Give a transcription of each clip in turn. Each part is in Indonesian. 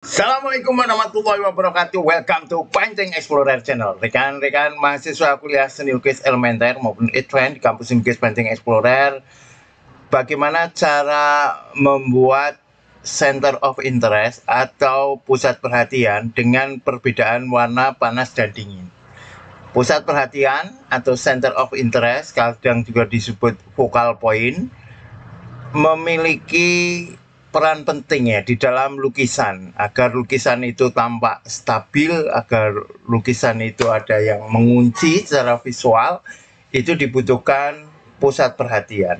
Assalamualaikum warahmatullahi wabarakatuh Welcome to Painting Explorer Channel Rekan-rekan mahasiswa kuliah seni lukis elementer maupun event di kampus Seni Lukis Painting Explorer Bagaimana cara membuat center of interest atau pusat perhatian dengan perbedaan warna panas dan dingin Pusat perhatian atau center of interest kadang juga disebut focal point memiliki peran penting ya di dalam lukisan agar lukisan itu tampak stabil agar lukisan itu ada yang mengunci secara visual itu dibutuhkan pusat perhatian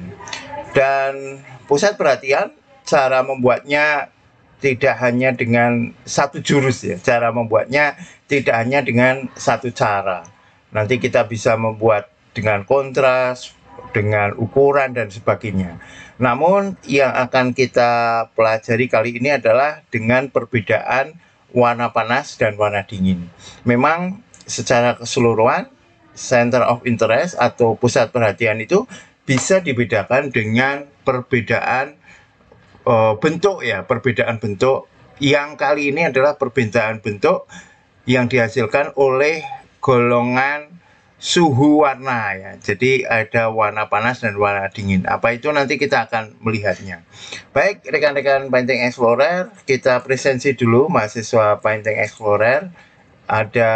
dan pusat perhatian cara membuatnya tidak hanya dengan satu jurus ya cara membuatnya tidak hanya dengan satu cara nanti kita bisa membuat dengan kontras dengan ukuran dan sebagainya. Namun yang akan kita pelajari kali ini adalah dengan perbedaan warna panas dan warna dingin. Memang secara keseluruhan center of interest atau pusat perhatian itu bisa dibedakan dengan perbedaan e, bentuk ya, perbedaan bentuk yang kali ini adalah perbedaan bentuk yang dihasilkan oleh golongan suhu warna ya. Jadi ada warna panas dan warna dingin. Apa itu nanti kita akan melihatnya. Baik rekan-rekan Painting Explorer, kita presensi dulu mahasiswa Painting Explorer. Ada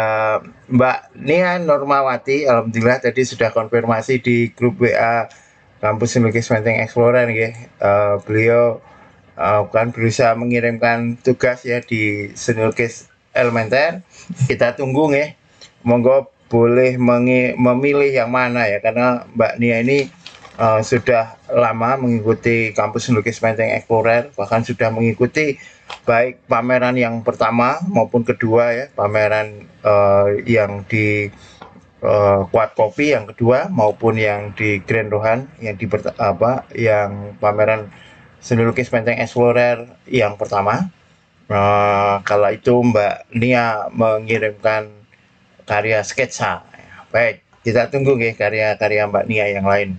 Mbak Nia Normawati, alhamdulillah tadi sudah konfirmasi di grup WA Kampus Lukis Painting Explorer ya. Uh, beliau uh, eh, bukan berusaha mengirimkan tugas ya di Seni Elementer. Kita tunggu nih. Monggo boleh memilih yang mana ya karena Mbak Nia ini uh, sudah lama mengikuti kampus lukis menteng explorer bahkan sudah mengikuti baik pameran yang pertama maupun kedua ya pameran uh, yang di uh, kopi yang kedua maupun yang di Grand Rohan yang di apa yang pameran seni lukis menteng explorer yang pertama uh, kala itu Mbak Nia mengirimkan karya sketsa. Baik, kita tunggu ya karya-karya Mbak Nia yang lain.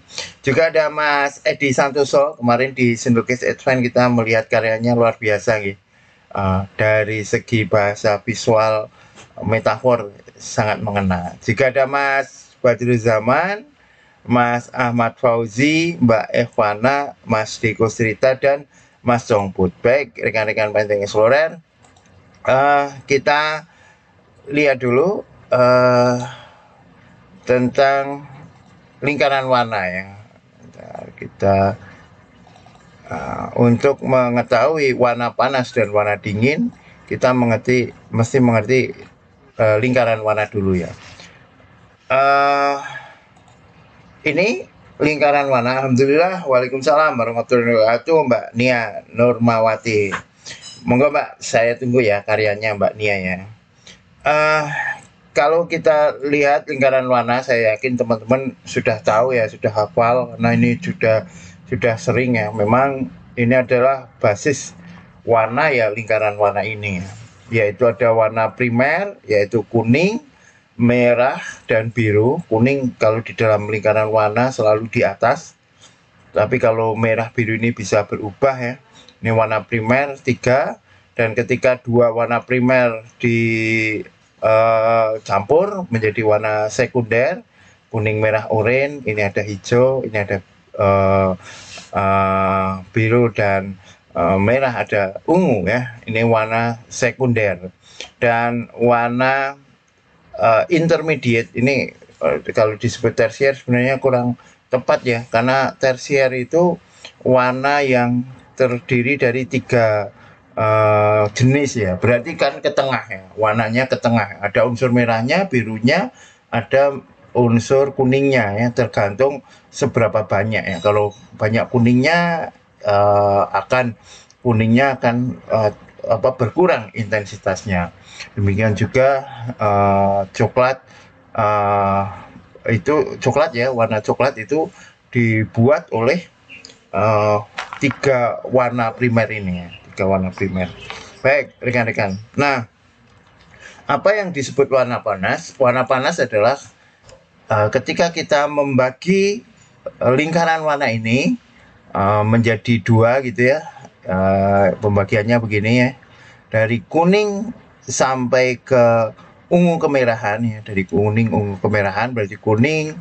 Juga ada Mas Edi Santoso kemarin di Sindukis Advent kita melihat karyanya luar biasa nih Uh, eh, dari segi bahasa visual metafor sangat mengena. Jika ada Mas Badru Zaman, Mas Ahmad Fauzi, Mbak Evana, Mas Diko Srita dan Mas Jong Putbek, Baik, rekan-rekan penting Explorer, uh, kita lihat dulu Eh, tentang lingkaran warna ya kita uh, untuk mengetahui warna panas dan warna dingin kita mengerti mesti mengerti uh, lingkaran warna dulu ya uh, ini lingkaran warna alhamdulillah waalaikumsalam warahmatullahi wabarakatuh mbak Nia Nurmawati monggo mbak saya tunggu ya karyanya mbak Nia ya uh, kalau kita lihat lingkaran warna saya yakin teman-teman sudah tahu ya sudah hafal nah ini sudah sudah sering ya memang ini adalah basis warna ya lingkaran warna ini ya. yaitu ada warna primer yaitu kuning merah dan biru kuning kalau di dalam lingkaran warna selalu di atas tapi kalau merah biru ini bisa berubah ya ini warna primer tiga dan ketika dua warna primer di Eh, campur menjadi warna sekunder kuning merah oranye ini ada hijau ini ada uh, uh, biru dan uh, merah ada ungu ya ini warna sekunder dan warna uh, intermediate ini uh, kalau disebut tersier sebenarnya kurang tepat ya karena tersier itu warna yang terdiri dari tiga uh, jenis ya. Berarti kan ke tengah ya, warnanya ke tengah. Ada unsur merahnya, birunya, ada unsur kuningnya ya, tergantung seberapa banyak ya. Kalau banyak kuningnya uh, akan kuningnya akan uh, apa berkurang intensitasnya. Demikian juga uh, coklat uh, itu coklat ya, warna coklat itu dibuat oleh uh, tiga warna primer ini ya ke warna primer. Baik, rekan-rekan. Nah, apa yang disebut warna panas? Warna panas adalah uh, ketika kita membagi eh, lingkaran warna ini uh, menjadi dua gitu ya. Uh, pembagiannya begini ya. Dari kuning sampai ke ungu kemerahan ya. Dari kuning ungu kemerahan berarti kuning,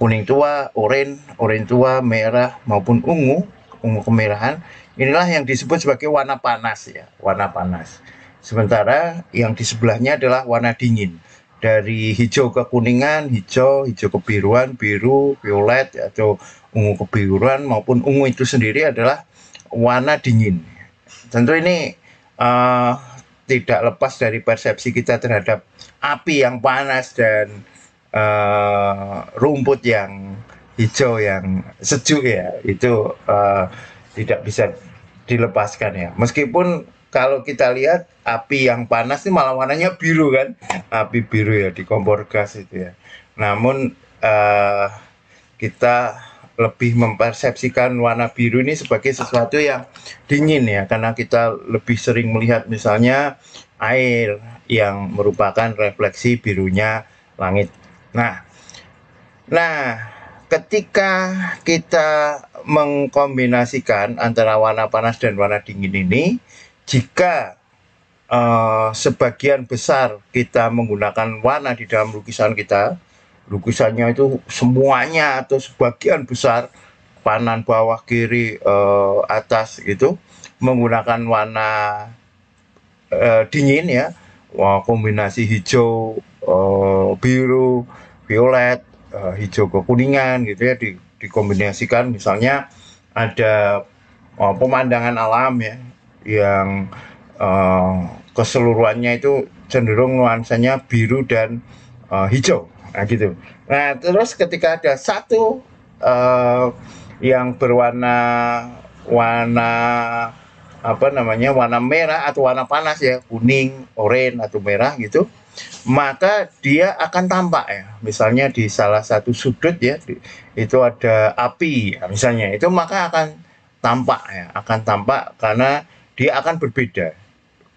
kuning tua, oranye, oranye tua, merah maupun ungu ungu kemerahan inilah yang disebut sebagai warna panas ya warna panas sementara yang di sebelahnya adalah warna dingin dari hijau ke kuningan hijau hijau kebiruan biru violet atau ungu kebiruan maupun ungu itu sendiri adalah warna dingin tentu ini uh, tidak lepas dari persepsi kita terhadap api yang panas dan uh, rumput yang hijau yang sejuk ya itu uh, tidak bisa dilepaskan ya meskipun kalau kita lihat api yang panas ini malah warnanya biru kan api biru ya di kompor gas itu ya namun uh, kita lebih mempersepsikan warna biru ini sebagai sesuatu yang dingin ya karena kita lebih sering melihat misalnya air yang merupakan refleksi birunya langit nah nah ketika kita mengkombinasikan antara warna panas dan warna dingin ini, jika uh, sebagian besar kita menggunakan warna di dalam lukisan kita, lukisannya itu semuanya atau sebagian besar kanan bawah kiri uh, atas itu menggunakan warna uh, dingin ya, Wah, kombinasi hijau, uh, biru, violet, uh, hijau ke kuningan gitu ya di, dikombinasikan misalnya ada uh, pemandangan alam ya yang uh, keseluruhannya itu cenderung nuansanya biru dan uh, hijau nah gitu nah terus ketika ada satu uh, yang berwarna warna apa namanya warna merah atau warna panas ya kuning, oranye atau merah gitu, maka dia akan tampak ya. Misalnya di salah satu sudut ya itu ada api ya, misalnya itu maka akan tampak ya, akan tampak karena dia akan berbeda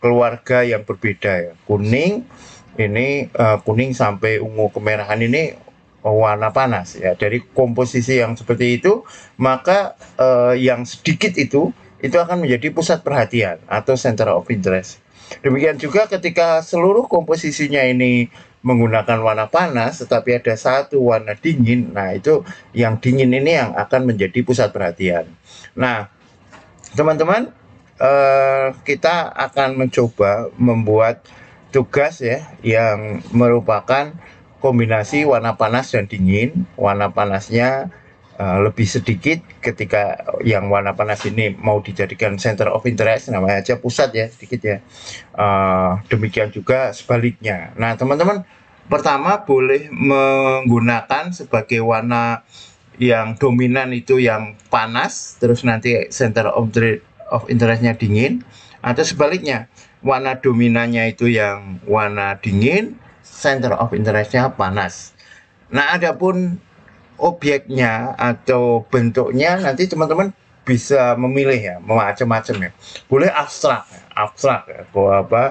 keluarga yang berbeda ya kuning ini uh, kuning sampai ungu kemerahan ini warna panas ya dari komposisi yang seperti itu maka uh, yang sedikit itu itu akan menjadi pusat perhatian atau center of interest. Demikian juga ketika seluruh komposisinya ini menggunakan warna panas, tetapi ada satu warna dingin, nah itu yang dingin ini yang akan menjadi pusat perhatian. Nah, teman-teman, eh, kita akan mencoba membuat tugas ya yang merupakan kombinasi warna panas dan dingin. Warna panasnya Eh, lebih sedikit ketika yang warna panas ini mau dijadikan center of interest namanya aja pusat ya sedikit ya uh, demikian juga sebaliknya nah teman-teman pertama boleh menggunakan sebagai warna yang dominan itu yang panas terus nanti center of, of interestnya dingin atau sebaliknya warna dominannya itu yang warna dingin center of interestnya panas nah adapun objeknya atau bentuknya nanti teman-teman bisa memilih ya macam-macam ya boleh abstrak abstrak ya. Bahwa apa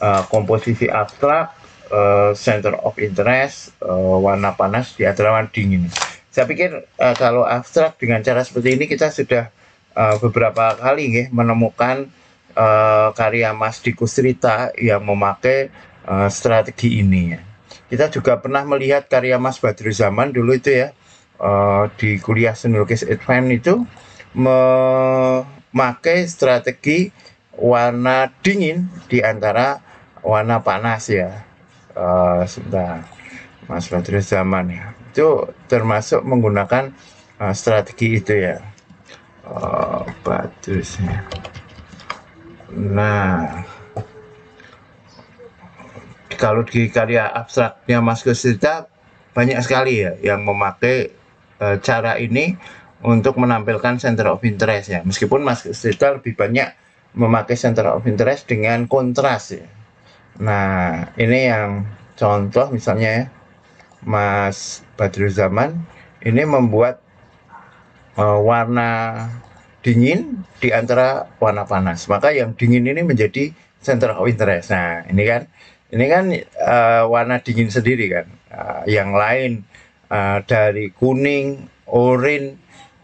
uh, komposisi abstrak uh, center of interest uh, warna panas di antara warna dingin saya pikir uh, kalau abstrak dengan cara seperti ini kita sudah uh, beberapa kali ya, menemukan uh, karya Mas Diku Srita yang memakai uh, strategi ini ya kita juga pernah melihat karya Mas Badru Zaman dulu itu ya Eh, di kuliah lukis Advent itu memakai strategi warna dingin di antara warna panas ya. Uh, sebentar, Mas Badri Zaman ya. Itu termasuk menggunakan uh, strategi itu ya. Uh, ya. Nah, kalau di karya abstraknya Mas Kusita banyak sekali ya yang memakai uh, cara ini untuk menampilkan center of interest ya. Meskipun Mas Kristal lebih banyak memakai center of interest dengan kontras ya. Nah, ini yang contoh misalnya ya, Mas Badru Zaman ini membuat uh, warna dingin di antara warna panas. Maka yang dingin ini menjadi center of interest. Nah, ini kan ini kan uh, warna dingin sendiri kan. Uh, yang lain Eh, dari kuning, orin,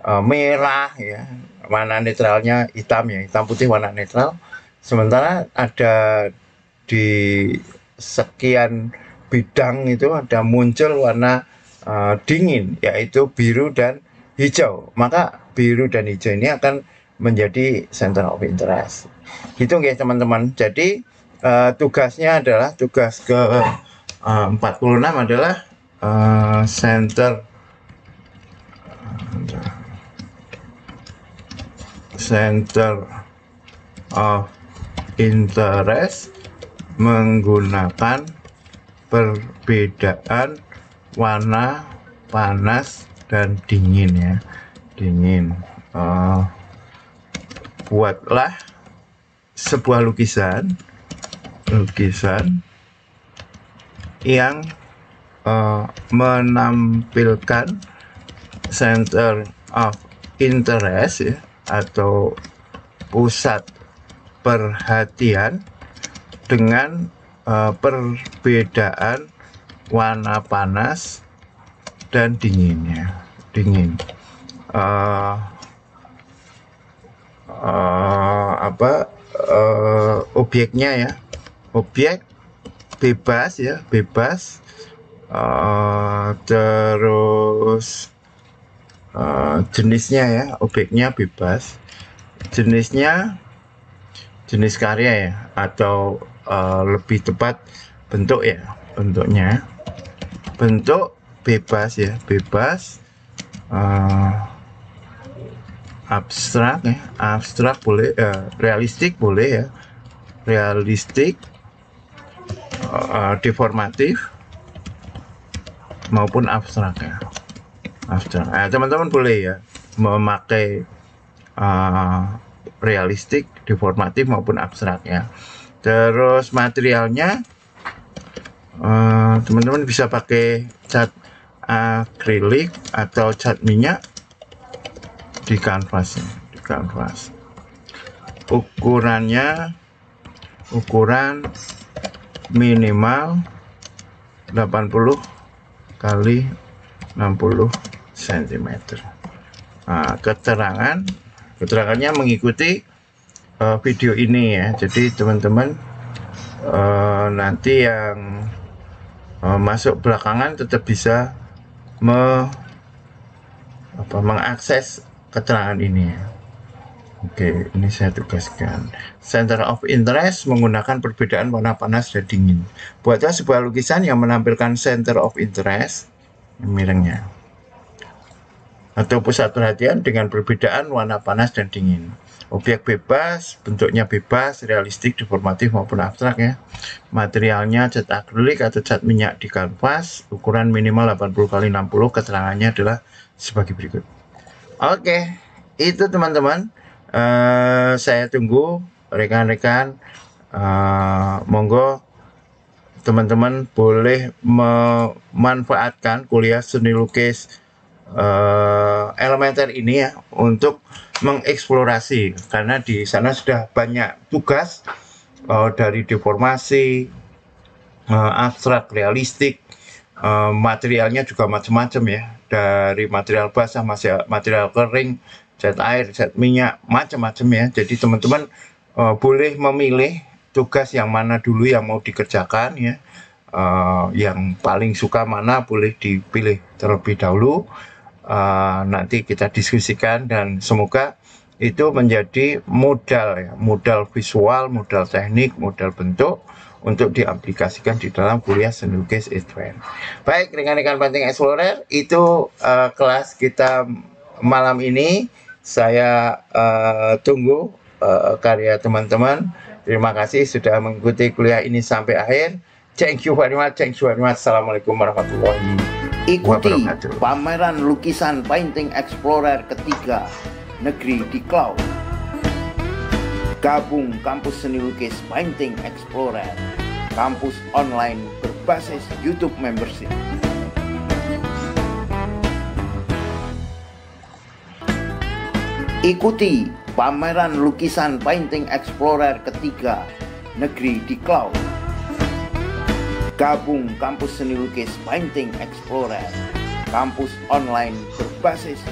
eh, merah ya, warna netralnya hitam ya, hitam putih warna netral. Sementara ada di sekian bidang itu ada muncul warna uh, dingin yaitu biru dan hijau. Maka biru dan hijau ini akan menjadi center of interest. Gitu ya teman-teman. Jadi uh, tugasnya adalah tugas ke uh, 46 adalah uh, center center of interest menggunakan perbedaan warna panas dan dingin ya dingin uh, buatlah sebuah lukisan lukisan yang Eh, menampilkan center of interest ya, atau pusat perhatian dengan uh, perbedaan warna panas dan dinginnya dingin uh, uh, apa uh, objeknya ya objek bebas ya bebas uh, terus uh, jenisnya ya objeknya bebas jenisnya jenis karya ya atau uh, lebih tepat bentuk ya bentuknya bentuk bebas ya bebas uh, abstrak ya abstrak boleh uh, realistik boleh ya realistik uh, deformatif maupun abstrak ya abstrak Eh teman-teman boleh ya memakai uh, realistik deformatif maupun abstrak ya terus materialnya eh, teman-teman uh, bisa pakai cat akrilik atau cat minyak di kanvas ya, di kanvas ukurannya ukuran minimal 80 kali 60 cm nah, keterangan keterangannya mengikuti uh, video ini ya jadi teman-teman uh, nanti yang uh, masuk belakangan tetap bisa me, apa, mengakses keterangan ini ya Oke, ini saya tugaskan. Center of interest menggunakan perbedaan warna panas dan dingin. Buatlah sebuah lukisan yang menampilkan center of interest miringnya atau pusat perhatian dengan perbedaan warna panas dan dingin. Objek bebas, bentuknya bebas, realistik, deformatif maupun abstrak ya. Materialnya cat akrilik atau cat minyak di kanvas, ukuran minimal 80 x 60, keterangannya adalah sebagai berikut. Oke, itu teman-teman uh, saya tunggu rekan-rekan uh, monggo teman-teman boleh memanfaatkan kuliah seni lukis uh, elementer ini ya untuk mengeksplorasi karena di sana sudah banyak tugas uh, dari deformasi uh, abstrak realistik uh, materialnya juga macam-macam ya dari material basah material kering set air, set minyak, macam-macam ya. Jadi teman-teman uh, boleh memilih tugas yang mana dulu yang mau dikerjakan ya. Uh, yang paling suka mana boleh dipilih terlebih dahulu. Uh, nanti kita diskusikan dan semoga itu menjadi modal ya, modal visual, modal teknik, modal bentuk untuk diaplikasikan di dalam kuliah seni lukis event. Baik, ringan rekan Banting Explorer, itu uh, kelas kita malam ini saya uh, tunggu uh, karya teman-teman. Terima kasih sudah mengikuti kuliah ini sampai akhir. Thank you very much, thank you very much. Assalamualaikum warahmatullahi wabarakatuh. Ikuti pameran lukisan Painting Explorer ketiga negeri di cloud. Gabung kampus seni lukis Painting Explorer, kampus online berbasis YouTube membership Ikuti pameran lukisan Painting Explorer ketiga negeri di cloud. Gabung kampus seni lukis Painting Explorer, kampus online berbasis